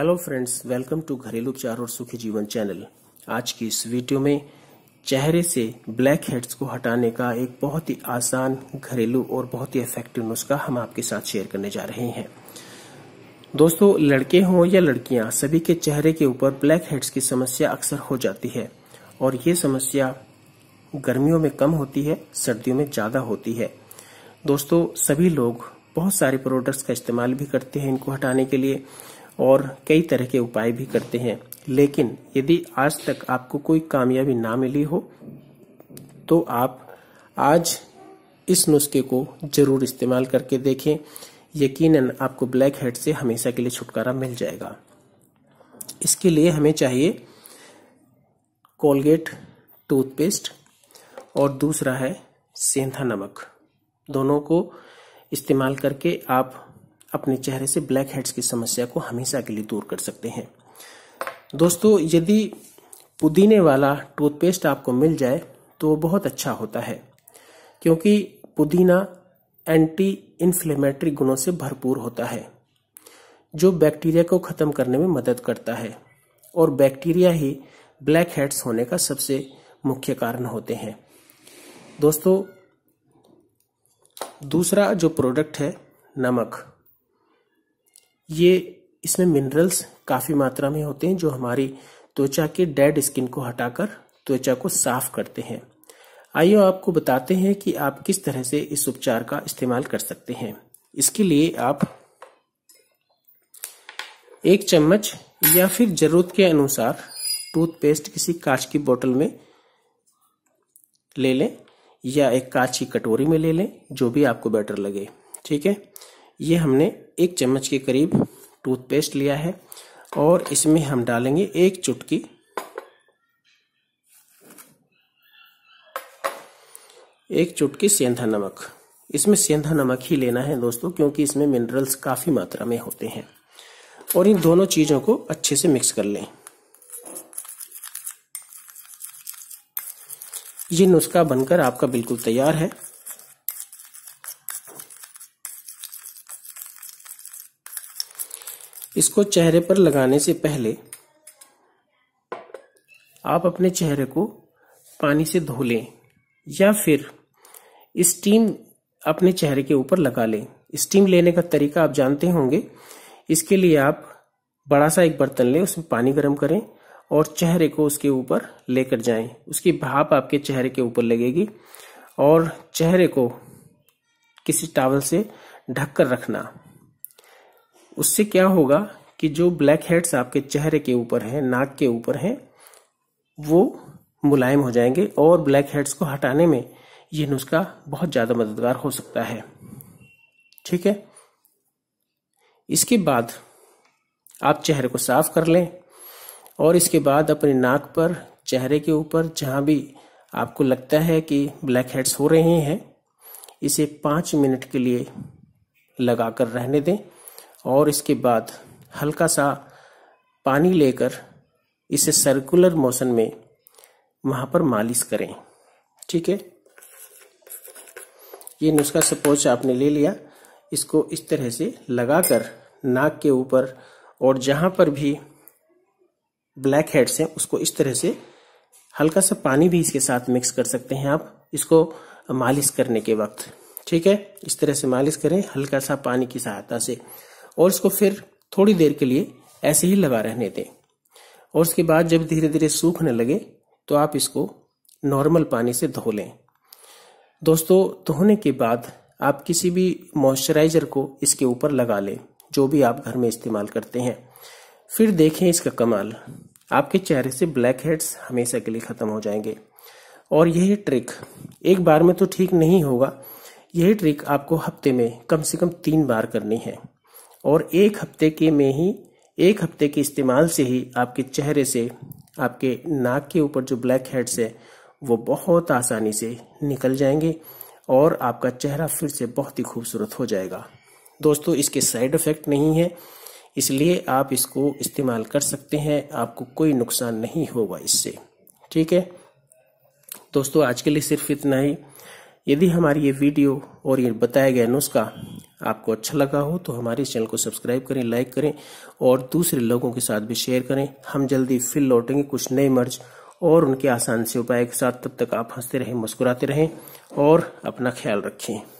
hello friends welcome to घरेलू उपचार और सुखी जीवन चैनल आज की इस वीडियो में चेहरे से ब्लैक हेड्स को हटाने का एक बहुत ही आसान घरेलू और बहुत ही इफेक्टिव नुस्खा हम आपके साथ शेयर करने जा रहे हैं दोस्तों लड़के हों या लड़कियां सभी के चेहरे के ऊपर ब्लैक हेड्स की समस्या अक्सर हो जाती है और ये समस्या गर्मियों में कम होती है सर्दियों में ज़्यादा होती है दोस्तों सभी लोग बहुत सारे प्रोडक्ट्स का इस्तेमाल भी करते हैं इनको हटाने के लिए और कई तरह के उपाय भी करते हैं लेकिन यदि आज तक आपको कोई कामयाबी ना मिली हो तो आप आज इस नुस्खे को जरूर इस्तेमाल करके देखें यकीनन आपको ब्लैक हेड से हमेशा के लिए छुटकारा मिल जाएगा इसके लिए हमें चाहिए कोलगेट टूथपेस्ट और दूसरा है सेंधा नमक दोनों को इस्तेमाल करके आप अपने चेहरे से ब्लैक हेड्स की समस्या को हमेशा के लिए दूर कर सकते हैं दोस्तों यदि पुदीने वाला टूथपेस्ट आपको मिल जाए तो बहुत अच्छा होता है क्योंकि पुदीना एंटी इन्फ्लेमेटरी गुणों से भरपूर होता है जो बैक्टीरिया को ख़त्म करने में मदद करता है और बैक्टीरिया ही ब्लैक हेड्स होने का सबसे मुख्य कारण होते हैं दोस्तों दूसरा जो प्रोडक्ट है नमक ये इसमें मिनरल्स काफी मात्रा में होते हैं जो हमारी त्वचा के डेड स्किन को हटाकर त्वचा को साफ करते हैं आइए आपको बताते हैं कि आप किस तरह से इस उपचार का इस्तेमाल कर सकते हैं इसके लिए आप एक चम्मच या फिर जरूरत के अनुसार टूथपेस्ट किसी कांच की बोतल में ले लें या एक कांच की कटोरी में ले लें जो भी आपको बेटर लगे ठीक है ये हमने एक चम्मच के करीब टूथपेस्ट लिया है और इसमें हम डालेंगे एक चुटकी एक चुटकी सेंधा नमक इसमें सेंधा नमक ही लेना है दोस्तों क्योंकि इसमें मिनरल्स काफ़ी मात्रा में होते हैं और इन दोनों चीज़ों को अच्छे से मिक्स कर लें ये नुस्खा बनकर आपका बिल्कुल तैयार है इसको चेहरे पर लगाने से पहले आप अपने चेहरे को पानी से धो लें या फिर स्टीम अपने चेहरे के ऊपर लगा लें स्टीम लेने का तरीका आप जानते होंगे इसके लिए आप बड़ा सा एक बर्तन लें उसमें पानी गर्म करें और चेहरे को उसके ऊपर लेकर जाएं उसकी भाप आपके चेहरे के ऊपर लगेगी और चेहरे को किसी टावल से ढककर रखना उससे क्या होगा कि जो ब्लैक हेड्स आपके चेहरे के ऊपर हैं नाक के ऊपर हैं वो मुलायम हो जाएंगे और ब्लैक हेड्स को हटाने में ये नुस्खा बहुत ज़्यादा मददगार हो सकता है ठीक है इसके बाद आप चेहरे को साफ कर लें और इसके बाद अपने नाक पर चेहरे के ऊपर जहां भी आपको लगता है कि ब्लैक हेड्स हो रहे हैं इसे पांच मिनट के लिए लगाकर रहने दें और इसके बाद हल्का सा पानी लेकर इसे सर्कुलर मोशन में वहां पर मालिश करें ठीक है ये नुस्खा सपोज आपने ले लिया इसको इस तरह से लगाकर नाक के ऊपर और जहां पर भी ब्लैक हेड्स हैं उसको इस तरह से हल्का सा पानी भी इसके साथ मिक्स कर सकते हैं आप इसको मालिश करने के वक्त ठीक है इस तरह से मालिश करें हल्का सा पानी की सहायता से और इसको फिर थोड़ी देर के लिए ऐसे ही लगा रहने दें और उसके बाद जब धीरे धीरे सूखने लगे तो आप इसको नॉर्मल पानी से धो लें दोस्तों धोने के बाद आप किसी भी मॉइस्चराइजर को इसके ऊपर लगा लें जो भी आप घर में इस्तेमाल करते हैं फिर देखें इसका कमाल आपके चेहरे से ब्लैक हेड्स हमेशा के लिए ख़त्म हो जाएंगे और यही ट्रिक एक बार में तो ठीक नहीं होगा यही ट्रिक आपको हफ्ते में कम से कम तीन बार करनी है और एक हफ्ते के में ही एक हफ्ते के इस्तेमाल से ही आपके चेहरे से आपके नाक के ऊपर जो ब्लैक हेड्स है वो बहुत आसानी से निकल जाएंगे और आपका चेहरा फिर से बहुत ही खूबसूरत हो जाएगा दोस्तों इसके साइड इफ़ेक्ट नहीं है इसलिए आप इसको इस्तेमाल कर सकते हैं आपको कोई नुकसान नहीं होगा इससे ठीक है दोस्तों आज के लिए सिर्फ इतना ही यदि हमारी ये वीडियो और ये बताया गया नुस्खा आपको अच्छा लगा हो तो हमारे चैनल को सब्सक्राइब करें लाइक करें और दूसरे लोगों के साथ भी शेयर करें हम जल्दी फिर लौटेंगे कुछ नए मर्ज और उनके आसान से उपाय के साथ तब तक आप हंसते रहें मुस्कुराते रहें और अपना ख्याल रखें